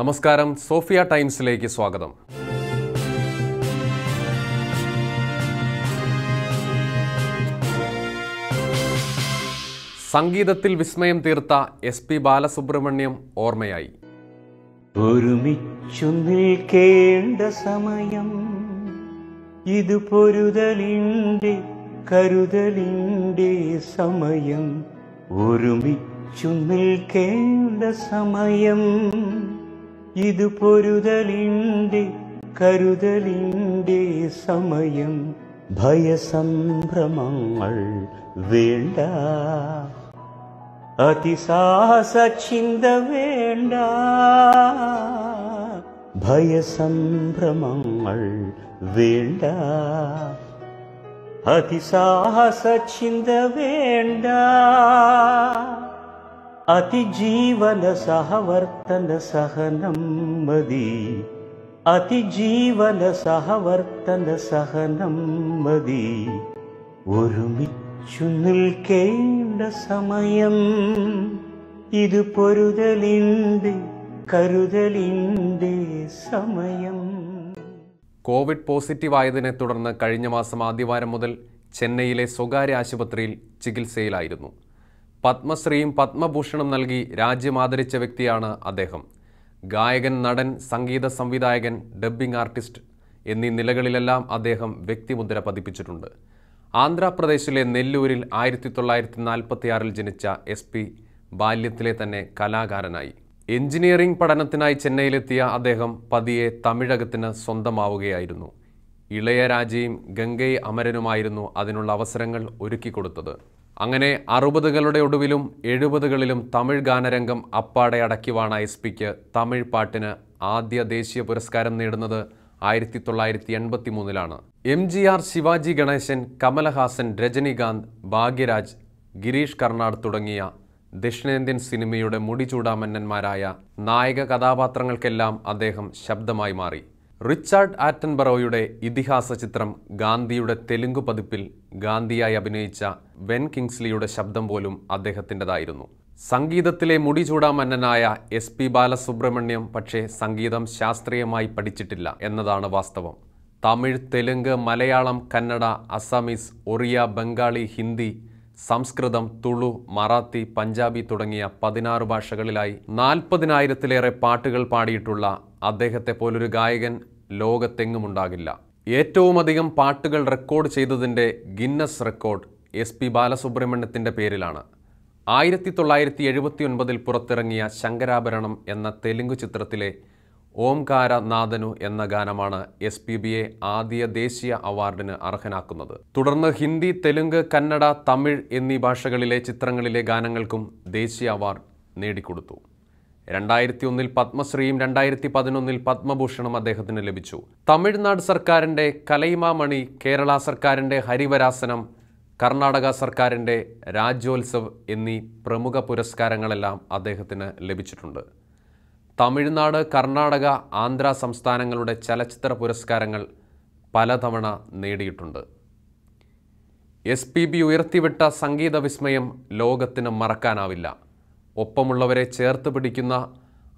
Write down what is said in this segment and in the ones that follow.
നമസ്കാരം സോഫിയ ടൈംസിലേക്ക് സ്വാഗതം സംഗീതത്തിൽ വിസ്മയം തീർത്ത എസ് പി ബാലസുബ്രഹ്മണ്യം ഓർമ്മയായി ഒരുമിച്ചു നിൽക്കേണ്ട സമയം ഇത് പൊരുതലിൻ്റെ കരുതലിൻ്റെ സമയം ഒരുമിച്ചു നിൽക്കേണ്ട സമയം ഇത് പൊരുതലിൻ്റെ കരുതലിൻ്റെ സമയം ഭയസംഭ്രമങ്ങൾ വേണ്ട അതിസാഹസ ചിന്ത വേണ്ട ഭയസംഭ്രമങ്ങൾ വേണ്ട അതിസാഹസ ചിന്ത വേണ്ട അതിജീവന സഹവർത്തന സഹനം മതി അതിജീവന സഹവർത്തന സഹനം മതി ഒരുമിച്ചു നിൽക്കേണ്ട സമയം ഇത് പൊരുതലിൻ്റെ കരുതലിൻ്റെ സമയം കോവിഡ് പോസിറ്റീവായതിനെ തുടർന്ന് കഴിഞ്ഞ മാസം ആദ്യവാരം മുതൽ ചെന്നൈയിലെ സ്വകാര്യ ആശുപത്രിയിൽ ചികിത്സയിലായിരുന്നു പത്മശ്രീയും പത്മഭൂഷണും നൽകി രാജ്യമാദരിച്ച വ്യക്തിയാണ് അദ്ദേഹം ഗായകൻ നടൻ സംഗീത സംവിധായകൻ ഡബ്ബിംഗ് ആർട്ടിസ്റ്റ് എന്നീ നിലകളിലെല്ലാം അദ്ദേഹം വ്യക്തിമുദ്ര പതിപ്പിച്ചിട്ടുണ്ട് ആന്ധ്രാപ്രദേശിലെ നെല്ലൂരിൽ ആയിരത്തി തൊള്ളായിരത്തി നാൽപ്പത്തിയാറിൽ ജനിച്ച എസ് പി ബാല്യത്തിലെ തന്നെ കലാകാരനായി എഞ്ചിനീയറിംഗ് പഠനത്തിനായി ചെന്നൈയിലെത്തിയ അദ്ദേഹം പതിയെ തമിഴകത്തിന് സ്വന്തമാവുകയായിരുന്നു ഇളയരാജയും ഗംഗൈ അമരനുമായിരുന്നു അതിനുള്ള അവസരങ്ങൾ ഒരുക്കിക്കൊടുത്തത് അങ്ങനെ അറുപതുകളുടെ ഒടുവിലും എഴുപതുകളിലും തമിഴ് ഗാനരംഗം അപ്പാടെ അടക്കിവാണ എസ് പിക്ക് തമിഴ് പാട്ടിന് ആദ്യ ദേശീയ പുരസ്കാരം നേടുന്നത് ആയിരത്തി തൊള്ളായിരത്തി എൺപത്തി മൂന്നിലാണ് M G R Sivaji Ganesan Kamal Haasan Rajinikanth Bhagyaraj Girish Karnad തുടങ്ങിയ ദക്ഷിണേന്ത്യൻ സിനിമയുടെ മുടിചൂടാമന്നന്മാരായ നായക കഥാപാത്രങ്ങൾക്കെല്ലാം അദ്ദേഹം ശബ്ദമായി മാറി റിച്ചാർഡ് ആറ്റൻബറോയുടെ ഇതിഹാസ ചിത്രം ഗാന്ധിയുടെ തെലുങ്ക് പതിപ്പിൽ ഗാന്ധിയായി അഭിനയിച്ച വെൻ കിങ്സ്ലിയുടെ ശബ്ദം പോലും അദ്ദേഹത്തിൻ്റെതായിരുന്നു സംഗീതത്തിലെ മുടിചൂടാ മന്നനായ എസ് പി ബാലസുബ്രഹ്മണ്യം പക്ഷേ സംഗീതം ശാസ്ത്രീയമായി പഠിച്ചിട്ടില്ല എന്നതാണ് വാസ്തവം തമിഴ് തെലുങ്ക് മലയാളം കന്നഡ അസാമീസ് ഒറിയ ബംഗാളി ഹിന്ദി സംസ്കൃതം തുളു മറാത്തി പഞ്ചാബി തുടങ്ങിയ പതിനാറ് ഭാഷകളിലായി നാൽപ്പതിനായിരത്തിലേറെ പാട്ടുകൾ പാടിയിട്ടുള്ള അദ്ദേഹത്തെ പോലൊരു ഗായകൻ ലോകത്തെങ്ങുമുണ്ടാകില്ല ഏറ്റവുമധികം പാട്ടുകൾ റെക്കോർഡ് ചെയ്തതിൻ്റെ ഗിന്നസ് റെക്കോർഡ് എസ് പി ബാലസുബ്രഹ്മണ്യത്തിൻ്റെ പേരിലാണ് ആയിരത്തി തൊള്ളായിരത്തി എഴുപത്തി ഒൻപതിൽ പുറത്തിറങ്ങിയ ശങ്കരാഭരണം എന്ന തെലുങ്ക് ചിത്രത്തിലെ ഓംകാര നാഥനു എന്ന ഗാനമാണ് എസ് പി ബിയെ ആദ്യ ദേശീയ അവാർഡിന് അർഹനാക്കുന്നത് തുടർന്ന് ഹിന്ദി തെലുങ്ക് കന്നഡ തമിഴ് എന്നീ ഭാഷകളിലെ ചിത്രങ്ങളിലെ ഗാനങ്ങൾക്കും ദേശീയ അവാർഡ് നേടിക്കൊടുത്തു രണ്ടായിരത്തി ഒന്നിൽ പത്മശ്രീയും രണ്ടായിരത്തി പതിനൊന്നിൽ പത്മഭൂഷണും അദ്ദേഹത്തിന് ലഭിച്ചു തമിഴ്നാട് സർക്കാരിൻ്റെ കലൈമാമണി കേരള സർക്കാരിൻ്റെ ഹരിവരാസനം കർണാടക സർക്കാരിൻ്റെ രാജ്യോത്സവ് എന്നീ പ്രമുഖ പുരസ്കാരങ്ങളെല്ലാം അദ്ദേഹത്തിന് ലഭിച്ചിട്ടുണ്ട് തമിഴ്നാട് കർണാടക ആന്ധ്ര സംസ്ഥാനങ്ങളുടെ ചലച്ചിത്ര പുരസ്കാരങ്ങൾ പലതവണ നേടിയിട്ടുണ്ട് എസ് പി ബി ഉയർത്തിവിട്ട സംഗീത വിസ്മയം ലോകത്തിന് മറക്കാനാവില്ല ഒപ്പമുള്ളവരെ ചേർത്ത് പിടിക്കുന്ന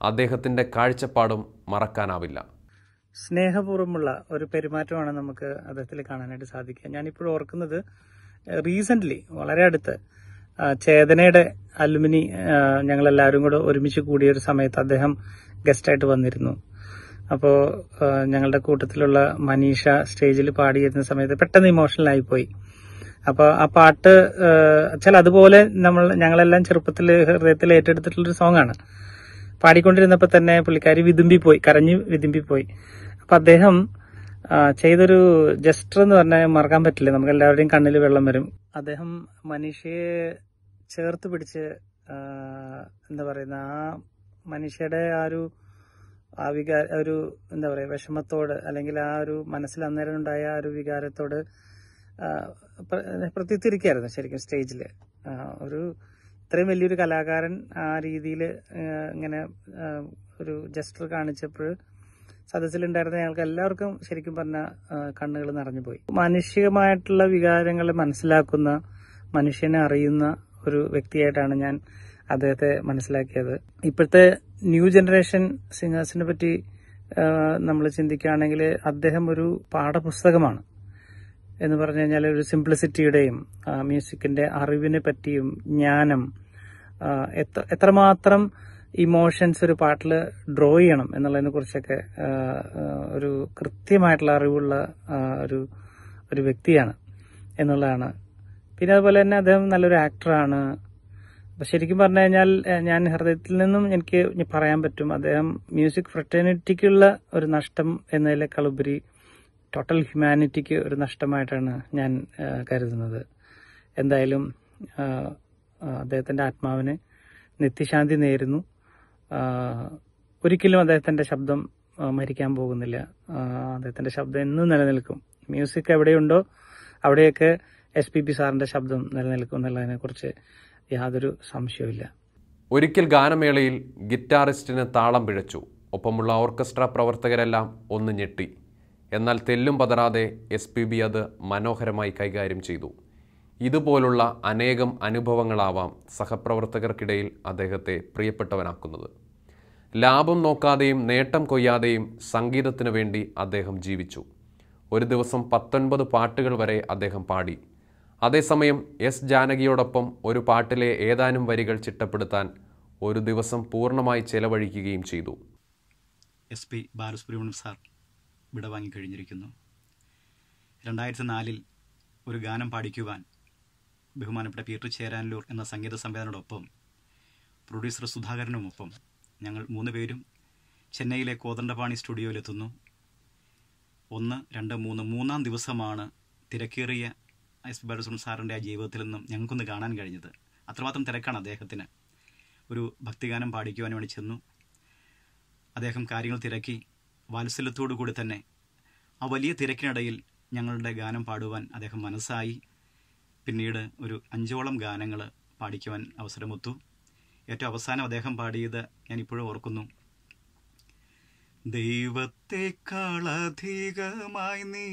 അദ്ദേഹത്തിൻ്റെ കാഴ്ചപ്പാടും മറക്കാനാവില്ല സ്നേഹപൂർവ്വമുള്ള ഒരു പെരുമാറ്റമാണ് നമുക്ക് അദ്ദേഹത്തിൽ കാണാനായിട്ട് സാധിക്കുക ഞാനിപ്പോഴും ഓർക്കുന്നത് റീസെൻ്റ്ലി വളരെ അടുത്ത് ചേതനയുടെ അലുമിനി ഞങ്ങളെല്ലാവരും കൂടെ ഒരുമിച്ച് കൂടിയ ഒരു സമയത്ത് അദ്ദേഹം ഗസ്റ്റായിട്ട് വന്നിരുന്നു അപ്പോൾ ഞങ്ങളുടെ കൂട്ടത്തിലുള്ള മനീഷ സ്റ്റേജിൽ പാടിയിരുന്ന സമയത്ത് പെട്ടെന്ന് ഇമോഷണലായി പോയി അപ്പൊ ആ പാട്ട് ചില അതുപോലെ നമ്മൾ ഞങ്ങളെല്ലാം ചെറുപ്പത്തിൽ ഹൃദയത്തിൽ ഏറ്റെടുത്തിട്ടുള്ളൊരു സോങ് ആണ് പാടിക്കൊണ്ടിരുന്നപ്പോ തന്നെ പുള്ളിക്കാരി പോയി കരഞ്ഞ് പോയി അപ്പൊ അദ്ദേഹം ചെയ്തൊരു ജസ്റ്റർ എന്ന് പറഞ്ഞാൽ മറക്കാൻ പറ്റില്ല നമുക്ക് എല്ലാവരുടെയും കണ്ണിൽ വെള്ളം വരും അദ്ദേഹം മനുഷ്യയെ ചേർത്ത് പിടിച്ച് എന്താ പറയുന്ന ആ മനുഷ്യയുടെ ആ ഒരു ആ വികാര ഒരു എന്താ പറയുക വിഷമത്തോട് അല്ലെങ്കിൽ ആ ഒരു മനസ്സിൽ അന്നേരം ഉണ്ടായ ആ ഒരു വികാരത്തോട് പ്രതിത്തിരിക്കുകയായിരുന്നു ശരിക്കും സ്റ്റേജിൽ ഒരു ഇത്രയും വലിയൊരു കലാകാരൻ ആ രീതിയിൽ ഇങ്ങനെ ഒരു ജസ്റ്റർ കാണിച്ചപ്പോൾ സദസ്സിലുണ്ടായിരുന്ന ഞങ്ങൾക്ക് എല്ലാവർക്കും ശരിക്കും പറഞ്ഞ കണ്ണുകൾ നിറഞ്ഞുപോയി മാനുഷികമായിട്ടുള്ള വികാരങ്ങളെ മനസ്സിലാക്കുന്ന മനുഷ്യനെ അറിയുന്ന ഒരു വ്യക്തിയായിട്ടാണ് ഞാൻ അദ്ദേഹത്തെ മനസ്സിലാക്കിയത് ഇപ്പോഴത്തെ ന്യൂ ജനറേഷൻ സിംഗേഴ്സിനെ പറ്റി നമ്മൾ ചിന്തിക്കുകയാണെങ്കിൽ അദ്ദേഹം ഒരു പാഠപുസ്തകമാണ് എന്ന് പറഞ്ഞു കഴിഞ്ഞാൽ ഒരു സിംപ്ലിസിറ്റിയുടെയും മ്യൂസിക്കിൻ്റെ അറിവിനെ പറ്റിയും ജ്ഞാനം എത്ര എത്രമാത്രം ഇമോഷൻസ് ഒരു പാട്ടിൽ ഡ്രോ ചെയ്യണം എന്നുള്ളതിനെ കുറിച്ചൊക്കെ ഒരു കൃത്യമായിട്ടുള്ള അറിവുള്ള ഒരു ഒരു വ്യക്തിയാണ് എന്നുള്ളതാണ് പിന്നെ അതുപോലെ തന്നെ അദ്ദേഹം നല്ലൊരു ആക്ടറാണ് അപ്പം ശരിക്കും പറഞ്ഞു കഴിഞ്ഞാൽ ഞാൻ ഹൃദയത്തിൽ നിന്നും എനിക്ക് പറയാൻ പറ്റും അദ്ദേഹം മ്യൂസിക് ഫ്രട്ടേണിറ്റിക്കുള്ള ഒരു നഷ്ടം എന്നതിലേക്കാൾ ഉപരി ടോട്ടൽ ഹ്യൂമാനിറ്റിക്ക് ഒരു നഷ്ടമായിട്ടാണ് ഞാൻ കരുതുന്നത് എന്തായാലും അദ്ദേഹത്തിൻ്റെ ആത്മാവിന് നിത്യശാന്തി നേരുന്നു ഒരിക്കലും അദ്ദേഹത്തിൻ്റെ ശബ്ദം മരിക്കാൻ പോകുന്നില്ല അദ്ദേഹത്തിൻ്റെ ശബ്ദം എന്നും നിലനിൽക്കും മ്യൂസിക് എവിടെയുണ്ടോ അവിടെയൊക്കെ എസ് പി പി സാറിൻ്റെ ശബ്ദം നിലനിൽക്കും എന്നുള്ളതിനെക്കുറിച്ച് യാതൊരു സംശയവുമില്ല ഒരിക്കൽ ഗാനമേളയിൽ ഗിറ്റാറിസ്റ്റിന് താളം പിഴച്ചു ഒപ്പമുള്ള ഓർക്കസ്ട്ര പ്രവർത്തകരെല്ലാം ഒന്ന് ഞെട്ടി എന്നാൽ തെല്ലും പതരാതെ എസ് പി ബി അത് മനോഹരമായി കൈകാര്യം ചെയ്തു ഇതുപോലുള്ള അനേകം അനുഭവങ്ങളാവാം സഹപ്രവർത്തകർക്കിടയിൽ അദ്ദേഹത്തെ പ്രിയപ്പെട്ടവനാക്കുന്നത് ലാഭം നോക്കാതെയും നേട്ടം കൊയ്യാതെയും സംഗീതത്തിനു വേണ്ടി അദ്ദേഹം ജീവിച്ചു ഒരു ദിവസം പത്തൊൻപത് പാട്ടുകൾ വരെ അദ്ദേഹം പാടി അതേസമയം എസ് ജാനകിയോടൊപ്പം ഒരു പാട്ടിലെ ഏതാനും വരികൾ ചിട്ടപ്പെടുത്താൻ ഒരു ദിവസം പൂർണ്ണമായി ചെലവഴിക്കുകയും ചെയ്തു എസ് പി ബാലസുബ്രഹ്മണ്യം സാർ വിടവാങ്ങിക്കഴിഞ്ഞിരിക്കുന്നു രണ്ടായിരത്തി നാലിൽ ഒരു ഗാനം പാടിക്കുവാൻ ബഹുമാനപ്പെട്ട പീറ്റർ ചേരാനല്ലൂർ എന്ന സംഗീത സംവിധാനോടൊപ്പം പ്രൊഡ്യൂസർ സുധാകരനുമൊപ്പം ഞങ്ങൾ മൂന്ന് പേരും ചെന്നൈയിലെ കോതണ്ടപാണി സ്റ്റുഡിയോയിലെത്തുന്നു ഒന്ന് രണ്ട് മൂന്ന് മൂന്നാം ദിവസമാണ് തിരക്കേറിയ എസ് പി സാറിൻ്റെ ആ ജീവിതത്തിൽ നിന്നും ഞങ്ങൾക്കൊന്ന് കാണാൻ കഴിഞ്ഞത് അത്രമാത്രം തിരക്കാണ് അദ്ദേഹത്തിന് ഒരു ഭക്തിഗാനം പാടിക്കുവാൻ വേണ്ടി ചെന്നു അദ്ദേഹം കാര്യങ്ങൾ തിരക്കി വാത്സല്യത്തോടു കൂടി തന്നെ ആ വലിയ തിരക്കിനിടയിൽ ഞങ്ങളുടെ ഗാനം പാടുവാൻ അദ്ദേഹം മനസ്സായി പിന്നീട് ഒരു അഞ്ചോളം ഗാനങ്ങൾ പാടിക്കുവാൻ അവസരമൊത്തു ഏറ്റവും അവസാനം അദ്ദേഹം പാടിയത് ഞാനിപ്പോഴും ഓർക്കുന്നു ദൈവത്തെക്കാളധികമായി നീ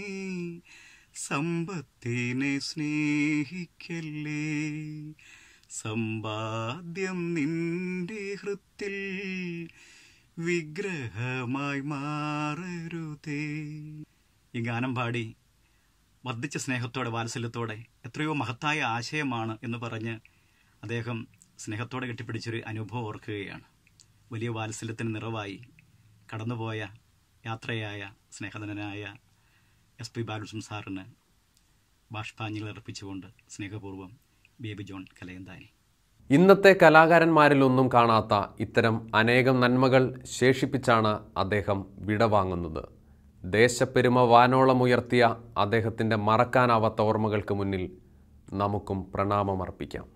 സമ്പത്തിനെ സ്നേഹിക്കല്ലേ സമ്പാദ്യം നിന്റെ ഹൃത്തിൽ വിഗ്രഹമായി മാറരുതേ ഈ ഗാനം പാടി വർദ്ധിച്ച സ്നേഹത്തോടെ വാത്സല്യത്തോടെ എത്രയോ മഹത്തായ ആശയമാണ് എന്ന് പറഞ്ഞ് അദ്ദേഹം സ്നേഹത്തോടെ കെട്ടിപ്പിടിച്ചൊരു അനുഭവം ഓർക്കുകയാണ് വലിയ വാത്സല്യത്തിന് നിറവായി കടന്നുപോയ യാത്രയായ സ്നേഹധനനായ എസ് പി ബാലകൃഷ്ണൻ സാറിന് ബാഷ്പാഞ്ജലി അർപ്പിച്ചുകൊണ്ട് സ്നേഹപൂർവ്വം ബേബി ജോൺ കലയന്താനി ഇന്നത്തെ കലാകാരന്മാരിലൊന്നും കാണാത്ത ഇത്തരം അനേകം നന്മകൾ ശേഷിപ്പിച്ചാണ് അദ്ദേഹം വിടവാങ്ങുന്നത് ദേശപ്പെരുമ വാനോളമുയർത്തിയ അദ്ദേഹത്തിൻ്റെ മറക്കാനാവാത്ത ഓർമ്മകൾക്ക് മുന്നിൽ നമുക്കും പ്രണാമമർപ്പിക്കാം